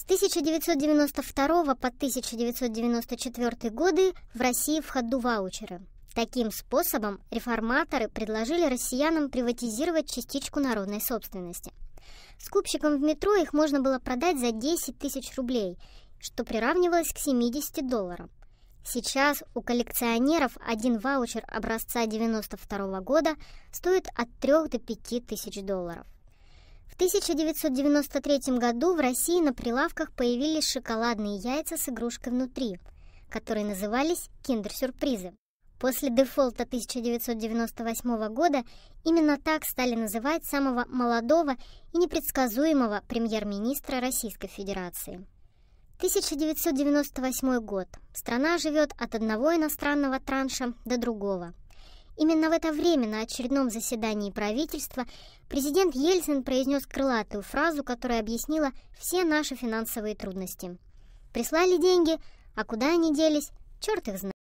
С 1992 по 1994 годы в России в ходу ваучеры. Таким способом реформаторы предложили россиянам приватизировать частичку народной собственности. Скупщикам в метро их можно было продать за 10 тысяч рублей, что приравнивалось к 70 долларам. Сейчас у коллекционеров один ваучер образца 92 года стоит от 3 до 5 тысяч долларов. 1993 году в России на прилавках появились шоколадные яйца с игрушкой внутри, которые назывались киндер-сюрпризы. После дефолта 1998 года именно так стали называть самого молодого и непредсказуемого премьер-министра Российской Федерации. 1998 год. Страна живет от одного иностранного транша до другого – Именно в это время на очередном заседании правительства президент Ельцин произнес крылатую фразу, которая объяснила все наши финансовые трудности. «Прислали деньги, а куда они делись, черт их знает».